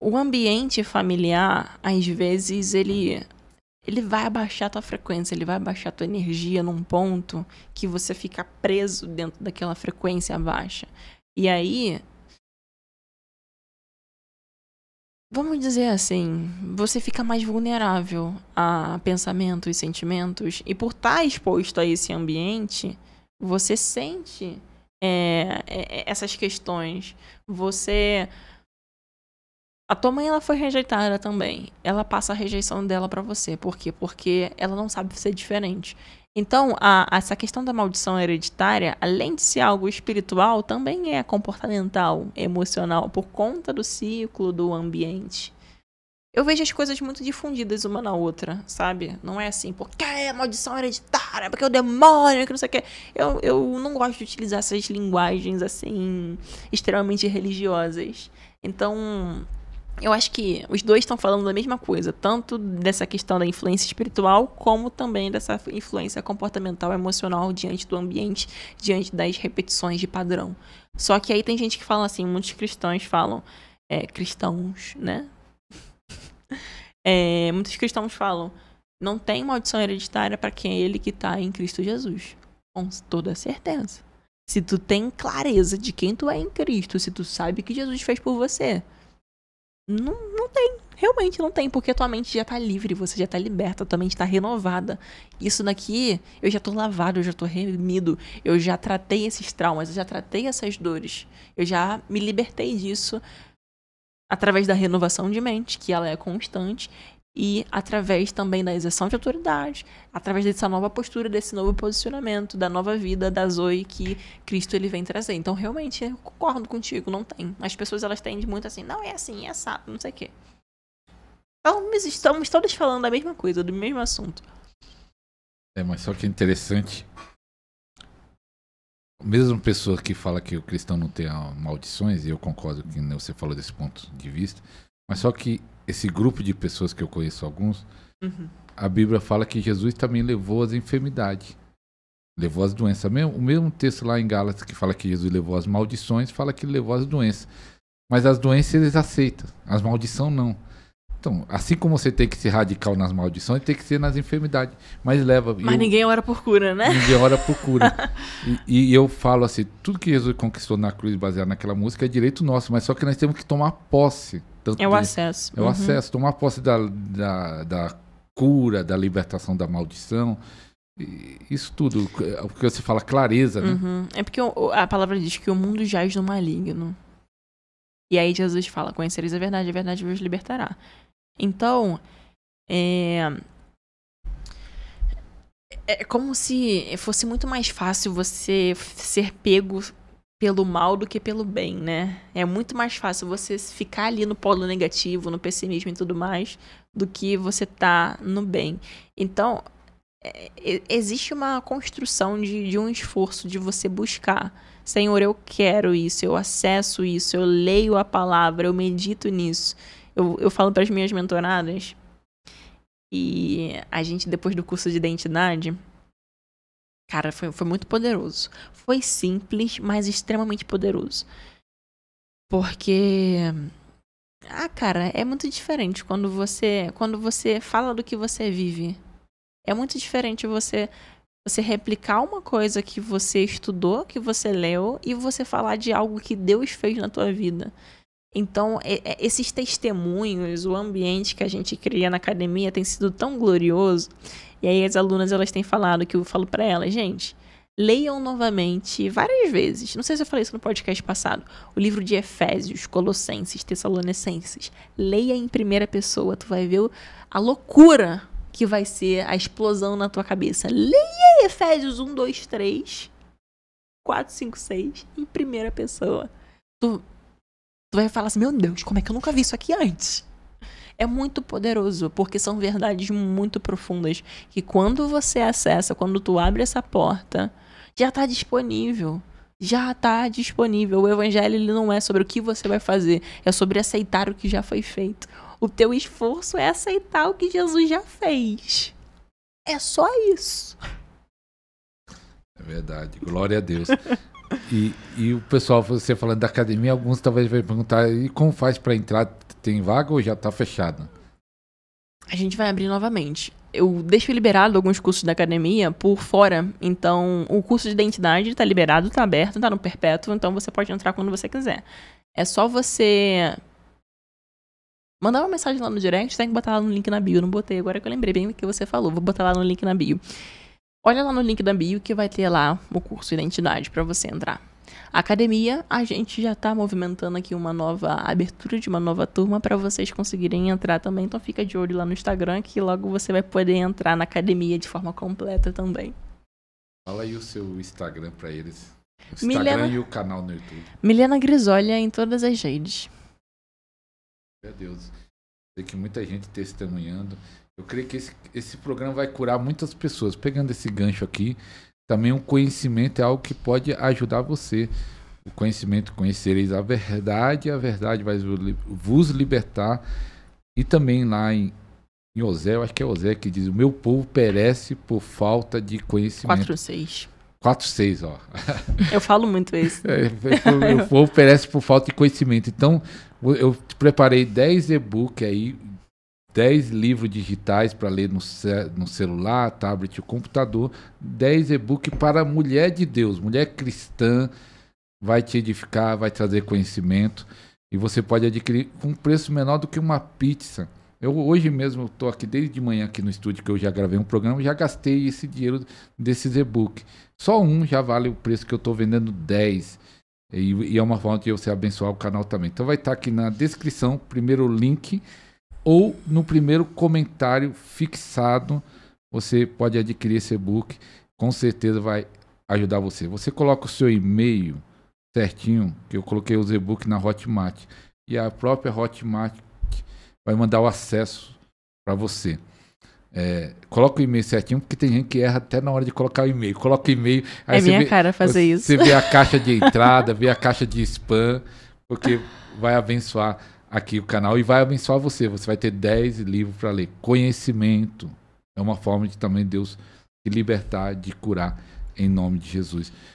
o ambiente familiar, às vezes, ele ele vai abaixar a tua frequência, ele vai abaixar a tua energia num ponto que você fica preso dentro daquela frequência baixa. E aí, vamos dizer assim, você fica mais vulnerável a pensamentos e sentimentos, e por estar exposto a esse ambiente, você sente é, é essas questões, você a tua mãe ela foi rejeitada também. Ela passa a rejeição dela para você. Por quê? Porque ela não sabe ser diferente. Então, a, essa questão da maldição hereditária, além de ser algo espiritual, também é comportamental, emocional, por conta do ciclo, do ambiente. Eu vejo as coisas muito difundidas uma na outra, sabe? Não é assim, porque é maldição hereditária, porque é o demônio, que não sei o que. Eu, eu não gosto de utilizar essas linguagens, assim, extremamente religiosas. Então, eu acho que os dois estão falando da mesma coisa, tanto dessa questão da influência espiritual, como também dessa influência comportamental emocional diante do ambiente, diante das repetições de padrão. Só que aí tem gente que fala assim, muitos cristãos falam, é, cristãos, né? É, muitos cristãos falam, não tem maldição hereditária para quem é ele que está em Cristo Jesus. Com toda certeza. Se tu tem clareza de quem tu é em Cristo, se tu sabe o que Jesus fez por você, não, não tem, realmente não tem, porque tua mente já tá livre, você já tá liberta, tua mente tá renovada. Isso daqui, eu já tô lavado, eu já tô remido, eu já tratei esses traumas, eu já tratei essas dores, eu já me libertei disso através da renovação de mente, que ela é constante, e através também da exerção de autoridade, através dessa nova postura, desse novo posicionamento, da nova vida da Zoe que Cristo ele vem trazer. Então, realmente, eu concordo contigo, não tem. As pessoas elas tendem muito assim, não é assim, é assado, não sei o quê. Então, estamos todas falando da mesma coisa, do mesmo assunto. É, mas só que é interessante. Mesmo pessoa que fala que o cristão não tem maldições, e eu concordo que você falou desse ponto de vista, mas só que esse grupo de pessoas que eu conheço alguns, uhum. a Bíblia fala que Jesus também levou as enfermidades, levou as doenças. O mesmo texto lá em Gálatas que fala que Jesus levou as maldições, fala que ele levou as doenças. Mas as doenças eles aceitam, as maldições não. Então, assim como você tem que ser radical nas maldições, tem que ser nas enfermidades. Mas leva. Mas eu, ninguém ora por cura, né? Ninguém ora por cura. e, e, eu falo assim: tudo que Jesus conquistou na cruz, baseado naquela música, é direito nosso, mas só que nós temos que tomar posse. é o de, acesso. É uhum. o acesso, tomar posse da, da, da cura, da libertação da maldição. Isso tudo, o que você fala, clareza, né? Uhum. É porque a palavra diz que o mundo jaz no maligno. E aí Jesus fala: Conhecereis a verdade, a verdade vos libertará. Então, é. É como se fosse muito mais fácil você ser pego pelo mal do que pelo bem, né? É muito mais fácil você ficar ali no polo negativo, no pessimismo e tudo mais, do que você tá no bem. Então, é, é existe uma construção de, de um esforço de você buscar. Senhor, eu quero isso, eu acesso isso, eu leio a palavra, eu medito nisso. Eu, eu falo para as minhas mentoradas e a gente, depois do curso de identidade, cara, foi, foi muito poderoso. Foi simples, mas extremamente poderoso. Porque. Ah, cara, é muito diferente quando você quando você fala do que você vive. É muito diferente você você replicar uma coisa que você estudou, que você leu e você falar de algo que Deus fez na tua vida. Então, esses testemunhos, o ambiente que a gente cria na academia tem sido tão glorioso. E aí as alunas elas têm falado que eu falo para elas, gente, leiam novamente várias vezes. Não sei se eu falei isso no podcast passado. O livro de Efésios, Colossenses, Tessalonicenses. Leia em primeira pessoa, tu vai ver a loucura que vai ser a explosão na tua cabeça. Leia Efésios 1, 2, 3, 4, 5, 6 em primeira pessoa. Tu Tu vai falar assim: meu Deus, como é que eu nunca vi isso aqui antes? É muito poderoso, porque são verdades muito profundas que quando você acessa, quando tu abre essa porta, já está disponível. Já está disponível. O evangelho ele não é sobre o que você vai fazer, é sobre aceitar o que já foi feito. O teu esforço é aceitar o que Jesus já fez. É só isso. É verdade. Glória a Deus. E, e o pessoal, você falando da academia, alguns talvez vai perguntar: e como faz para entrar? Tem vaga ou já está fechado? A gente vai abrir novamente. Eu deixo liberado alguns cursos da academia por fora. Então, o curso de identidade está liberado, está aberto, está no perpétuo. Então, você pode entrar quando você quiser. É só você mandar uma mensagem lá no direct, tem que botar lá no link na bio. Não botei agora que eu lembrei bem o que você falou. Vou botar lá no link na bio. Olha lá no link da bio que vai ter lá o curso Identidade para você entrar. Academia, a gente já está movimentando aqui uma nova abertura de uma nova turma para vocês conseguirem entrar também. Então fica de olho lá no Instagram que logo você vai poder entrar na academia de forma completa também. Fala aí o seu Instagram para eles. O Instagram Milena... e o canal no YouTube. Milena Grisolha em todas as redes. Meu Deus. Sei que muita gente testemunhando. Eu creio que esse, esse programa vai curar muitas pessoas. Pegando esse gancho aqui, também o conhecimento é algo que pode ajudar você. O conhecimento, conhecereis a verdade, a verdade vai vos libertar. E também lá em, em Osé, eu acho que é Osé que diz: O meu povo perece por falta de conhecimento. 4, 6. 4, 6, ó. Eu falo muito isso. É, o povo perece por falta de conhecimento. Então, eu te preparei 10 e-book aí, 10 livros digitais para ler no, ce no celular, tablet, computador, 10 e-book para mulher de Deus, mulher cristã, vai te edificar, vai trazer conhecimento e você pode adquirir com um preço menor do que uma pizza. Eu hoje mesmo estou aqui desde de manhã aqui no estúdio que eu já gravei um programa, já gastei esse dinheiro desses e-book. Só um já vale o preço que eu estou vendendo 10. E, e, é uma forma de você abençoar o canal também. Então vai estar tá aqui na descrição, primeiro link, ou no primeiro comentário fixado, você pode adquirir esse e-book. Com certeza vai ajudar você. Você coloca o seu e-mail certinho, que eu coloquei os e-book na Hotmart. E a própria Hotmart vai mandar o acesso para você. É, coloca o e-mail certinho, porque tem gente que erra até na hora de colocar o e-mail. Coloca o e-mail. é minha vê, cara fazer você isso. Você vê a caixa de entrada, vê a caixa de spam, porque vai abençoar aqui o canal e vai abençoar você. Você vai ter 10 livros para ler. Conhecimento é uma forma de também Deus te libertar, de curar, em nome de Jesus.